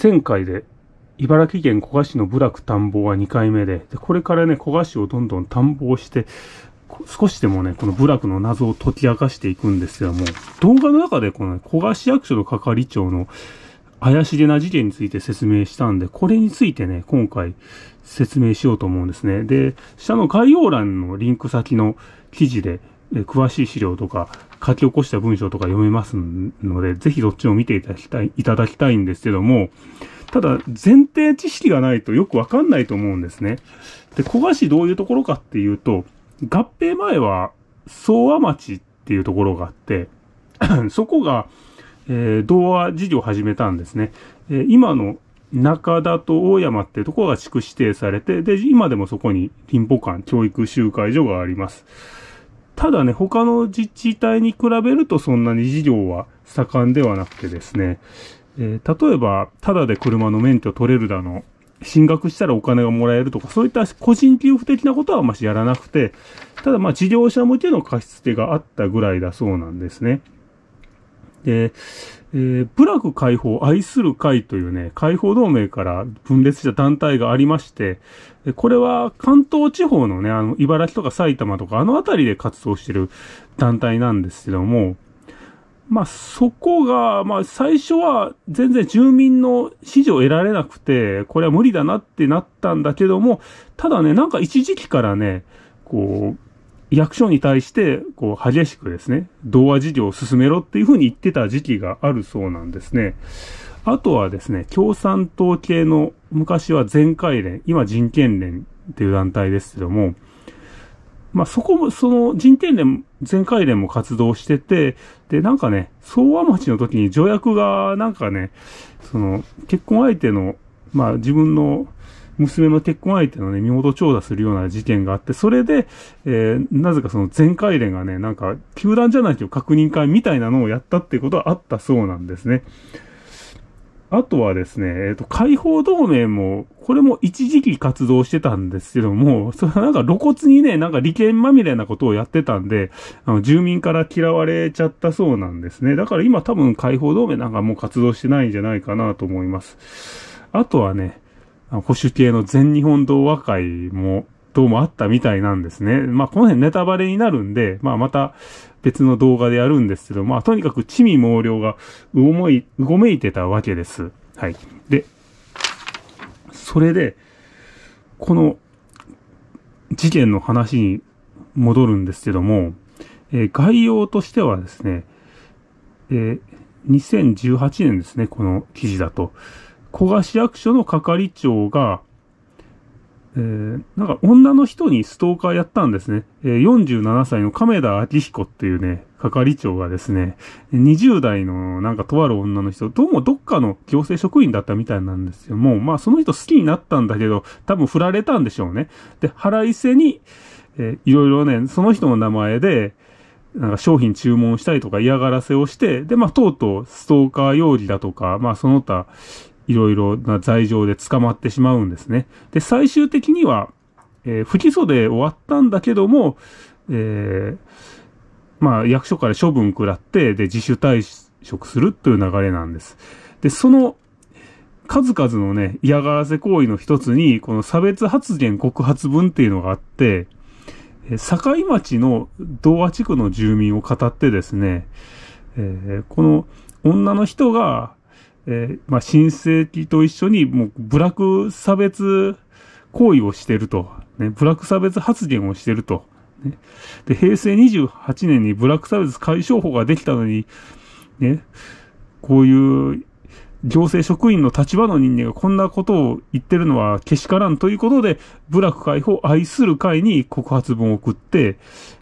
前回で茨城県古河市の部落探訪は2回目でで、これからね、古河市をどんどん探訪して、少しでもね、この部落の謎を解き明かしていくんですけども、動画の中でこの、ね、古河市役所の係長の怪しげな事件について説明したんで、これについてね、今回説明しようと思うんですね。で、下の概要欄のリンク先の記事で詳しい資料とか書き起こした文章とか読めますので、ぜひどっちも見ていただきたいいただきたいんですけども、ただ前提知識がないとよくわかんないと思うんですね。で、古賀市どういうところかっていうと、合併前は総和町っていうところがあって、そこが、えー、童話事業を始めたんですね。えー、今の中田と大山っていうところが地区指定されて、で、今でもそこに林保館教育集会所があります。ただね、他の自治体に比べるとそんなに事業は盛んではなくてですね、えー、例えば、ただで車の免許取れるだの、進学したらお金がもらえるとか、そういった個人給付的なことはあましやらなくて、ただまあ事業者向けの貸し付けがあったぐらいだそうなんですね。で、えー、プラク解放愛する会というね、解放同盟から分裂した団体がありまして、これは関東地方のね、あの、茨城とか埼玉とかあの辺りで活動してる団体なんですけども、まあ、そこが、まあ、最初は全然住民の支持を得られなくて、これは無理だなってなったんだけども、ただね、なんか一時期からね、こう、役所に対して、こう、激しくですね、童話事業を進めろっていうふうに言ってた時期があるそうなんですね。あとはですね、共産党系の、昔は全会連、今人権連っていう団体ですけども、まあ、そこも、その人権連、全会連も活動してて、で、なんかね、総和町の時に条約が、なんかね、その、結婚相手の、まあ、自分の、娘の結婚相手のね、身元調査するような事件があって、それで、えー、なぜかその全会連がね、なんか、球団じゃないけど確認会みたいなのをやったっていうことはあったそうなんですね。あとはですね、えっ、ー、と、解放同盟も、これも一時期活動してたんですけども、それはなんか露骨にね、なんか利権まみれなことをやってたんで、あの、住民から嫌われちゃったそうなんですね。だから今多分解放同盟なんかもう活動してないんじゃないかなと思います。あとはね、保守系の全日本同和会も、どうもあったみたいなんですね。まあ、この辺ネタバレになるんで、まあ、また別の動画でやるんですけど、まあ、とにかく地味猛量がうごもい、うごめいてたわけです。はい。で、それで、この事件の話に戻るんですけども、えー、概要としてはですね、えー、2018年ですね、この記事だと。古賀市役所の係長が、えー、なんか女の人にストーカーやったんですね。えー、47歳の亀田明彦っていうね、係長がですね、20代のなんかとある女の人、どうもどっかの行政職員だったみたいなんですよ。もう、まあその人好きになったんだけど、多分振られたんでしょうね。で、腹いせに、えー、いろいろね、その人の名前で、なんか商品注文したりとか嫌がらせをして、で、まあ、とうとうストーカー容疑だとか、まあ、その他、いろいろな罪状で捕まってしまうんですね。で、最終的には、えー、不起訴で終わったんだけども、えー、まあ、役所から処分食らって、で、自主退職するという流れなんです。で、その、数々のね、嫌がらせ行為の一つに、この差別発言告発文っていうのがあって、境町の童話地区の住民を語ってですね、えー、この女の人がえー、まあ、親戚と一緒に、もう、部落差別行為をしてると。ね、部落差別発言をしてると。ね、で、平成28年に部落差別解消法ができたのに、ね、こういう行政職員の立場の人間がこんなことを言ってるのはけしからんということで、部落解放愛する会に告発文を送って、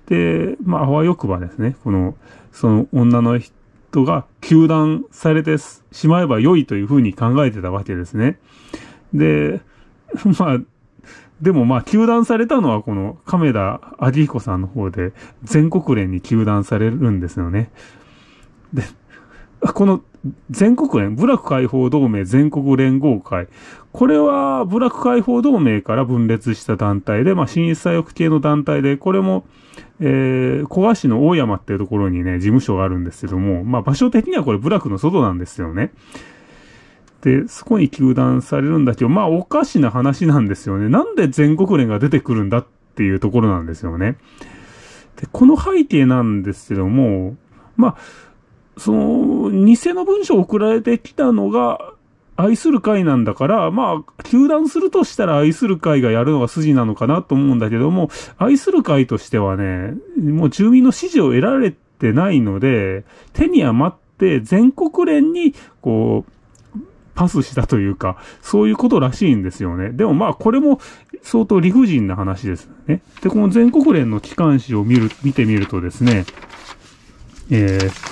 で、まあ、あわよくばですね、この、その女の人、トが球団されてしまえば良いというふうに考えてたわけですね。で、まあ、でもまあ、球団されたのはこの亀田明彦さんの方で、全国連に球団されるんですよね。で、この全国連、部落解放同盟全国連合会。これは部落解放同盟から分裂した団体で、まあ、新一左翼系の団体で、これも、えー、古河市の大山っていうところにね、事務所があるんですけども、まあ、場所的にはこれ部落の外なんですよね。で、そこに球団されるんだけど、まあ、おかしな話なんですよね。なんで全国連が出てくるんだっていうところなんですよね。で、この背景なんですけども、まあ、その、偽の文章を送られてきたのが、愛する会なんだから、まあ、球団するとしたら愛する会がやるのが筋なのかなと思うんだけども、愛する会としてはね、もう住民の支持を得られてないので、手に余って全国連に、こう、パスしたというか、そういうことらしいんですよね。でもまあ、これも相当理不尽な話ですね。で、この全国連の機関紙を見る、見てみるとですね、えー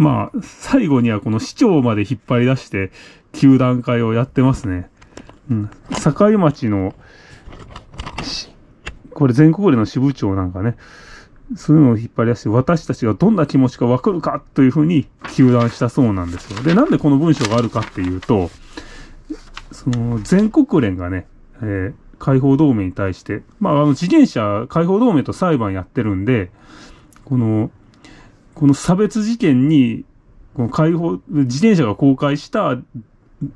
まあ、最後にはこの市長まで引っ張り出して、球団会をやってますね。うん。境町の、これ全国での支部長なんかね、そういうのを引っ張り出して、私たちがどんな気持ちかわかるかというふうに、球団したそうなんですよ。で、なんでこの文章があるかっていうと、その、全国連がね、えー、解放同盟に対して、まあ、あの、自転車解放同盟と裁判やってるんで、この、この差別事件に、この解放、自転車が公開した、えっ、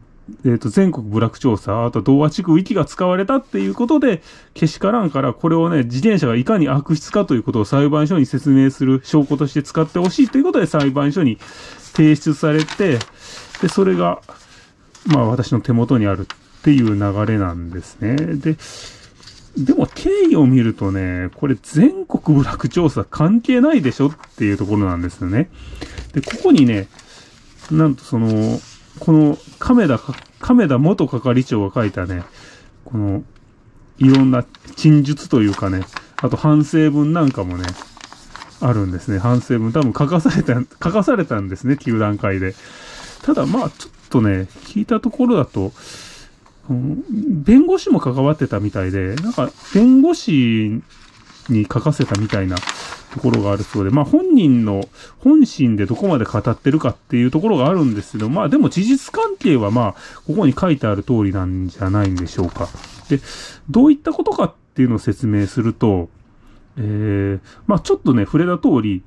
ー、と、全国部落調査、あと同和地区域が使われたっていうことで、けしからんから、これをね、自転車がいかに悪質かということを裁判所に説明する証拠として使ってほしいということで、裁判所に提出されて、で、それが、まあ、私の手元にあるっていう流れなんですね。で、でも経緯を見るとね、これ全国部落調査関係ないでしょっていうところなんですよね。で、ここにね、なんとその、この亀田、亀田元係長が書いたね、この、いろんな陳述というかね、あと反省文なんかもね、あるんですね。反省文。多分書かされた、書かされたんですね、9段階で。ただまあ、ちょっとね、聞いたところだと、弁護士も関わってたみたいで、なんか弁護士に書かせたみたいなところがあるそうで、まあ本人の本心でどこまで語ってるかっていうところがあるんですけど、まあでも事実関係はまあここに書いてある通りなんじゃないんでしょうか。で、どういったことかっていうのを説明すると、えー、まあちょっとね、触れた通り、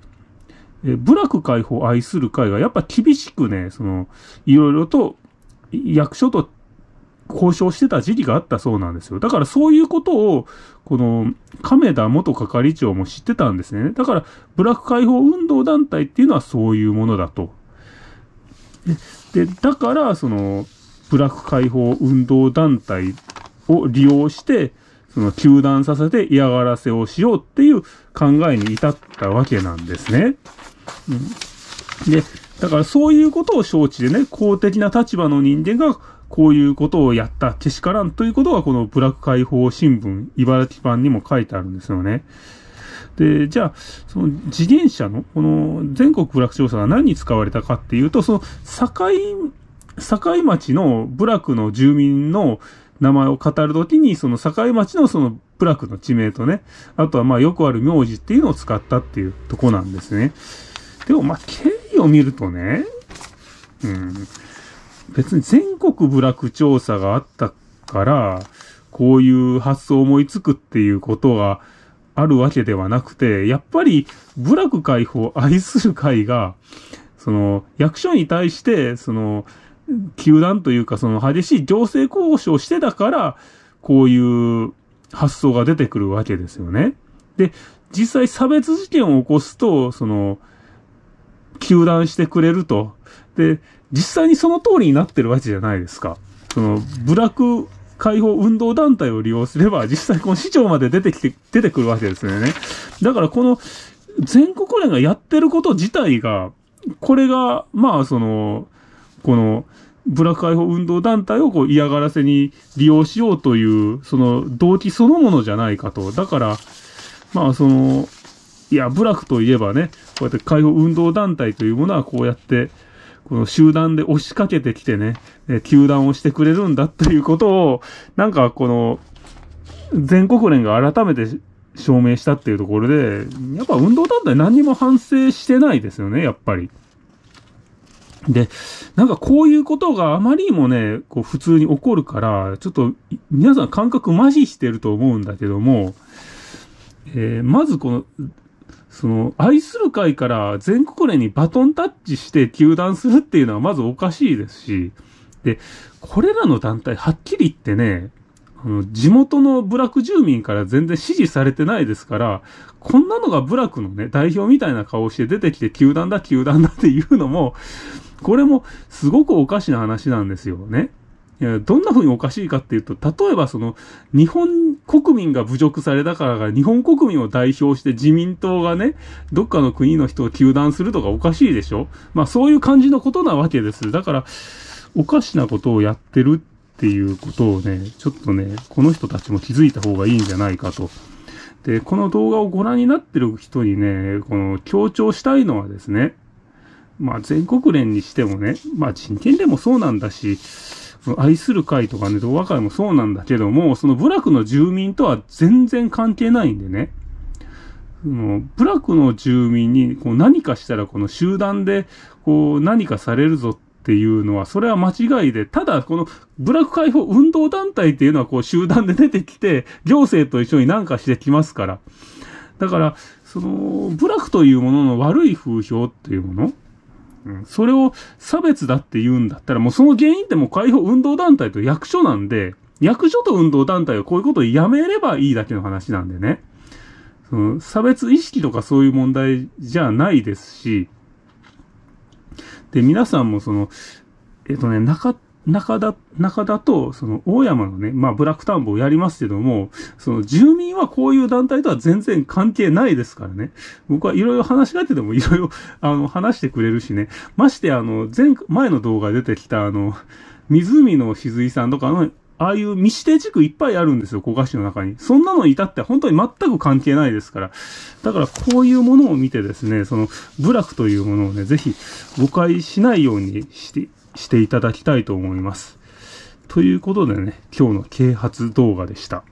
えー、部落解放愛する会がやっぱ厳しくね、その、いろいろと役所と交渉してた時期があったそうなんですよ。だからそういうことを、この亀田元係長も知ってたんですね。だから、ブラック解放運動団体っていうのはそういうものだと。で、でだから、その、ブラック解放運動団体を利用して、その、糾弾させて嫌がらせをしようっていう考えに至ったわけなんですね。うん、で、だからそういうことを承知でね、公的な立場の人間がこういうことをやったけしからんということが、このブラック解放新聞、茨城版にも書いてあるんですよね。で、じゃあ、その自転車の、この全国部落調査が何に使われたかっていうと、その境、境町の部落の住民の名前を語るときに、その境町のその部落の地名とね、あとはまあよくある名字っていうのを使ったっていうとこなんですね。でもまあ経緯を見るとね、うん、別に全国部落調査があったから、こういう発想を思いつくっていうことがあるわけではなくて、やっぱり部落解放愛する会が、その役所に対して、その、球団というかその激しい情勢交渉してたから、こういう発想が出てくるわけですよね。で、実際差別事件を起こすと、その、球団してくれると。で、実際にその通りになってるわけじゃないですか。その、部落解放運動団体を利用すれば、実際この市長まで出てきて、出てくるわけですよね。だからこの、全国連がやってること自体が、これが、まあその、この、ブラック解放運動団体をこう嫌がらせに利用しようという、その動機そのものじゃないかと。だから、まあその、いや、ブラックといえばね、こうやって解放運動団体というものはこうやって、この集団で押しかけてきてね、え球団をしてくれるんだということを、なんかこの、全国連が改めて証明したっていうところで、やっぱ運動団体何も反省してないですよね、やっぱり。で、なんかこういうことがあまりにもね、こう普通に起こるから、ちょっと皆さん感覚麻痺してると思うんだけども、えー、まずこのその、愛する会から全国連にバトンタッチして球団するっていうのはまずおかしいですし、で、これらの団体、はっきり言ってね、あの地元の部落住民から全然支持されてないですから、こんなのが部落のね、代表みたいな顔して出てきて、球団だ、球団だっていうのも、これもすごくおかしな話なんですよね。どんな風におかしいかっていうと、例えばその、日本国民が侮辱されたからが、日本国民を代表して自民党がね、どっかの国の人を糾弾するとかおかしいでしょまあそういう感じのことなわけです。だから、おかしなことをやってるっていうことをね、ちょっとね、この人たちも気づいた方がいいんじゃないかと。で、この動画をご覧になってる人にね、この強調したいのはですね、まあ全国連にしてもね、まあ人権でもそうなんだし、愛する会とかね、童話会もそうなんだけども、その部落の住民とは全然関係ないんでね。その部落の住民にこう何かしたらこの集団でこう何かされるぞっていうのは、それは間違いで、ただこの部落解放運動団体っていうのはこう集団で出てきて、行政と一緒に何かしてきますから。だから、その、部落というものの悪い風評っていうものそれを差別だって言うんだったら、もうその原因ってもう解放運動団体と役所なんで、役所と運動団体はこういうことをやめればいいだけの話なんでね。その差別意識とかそういう問題じゃないですし、で、皆さんもその、えっとね、た、中田、中田と、その、大山のね、まあ、ブラックタンボをやりますけども、その、住民はこういう団体とは全然関係ないですからね。僕はいろいろ話し合っててもいろいろ、あの、話してくれるしね。まして、あの、前、前の動画出てきた、あの、湖のしずいさんとかの、ああいう未指定地区いっぱいあるんですよ、古河市の中に。そんなのに至って本当に全く関係ないですから。だからこういうものを見てですね、その部落というものをね、ぜひ誤解しないようにしてしていただきたいと思います。ということでね、今日の啓発動画でした。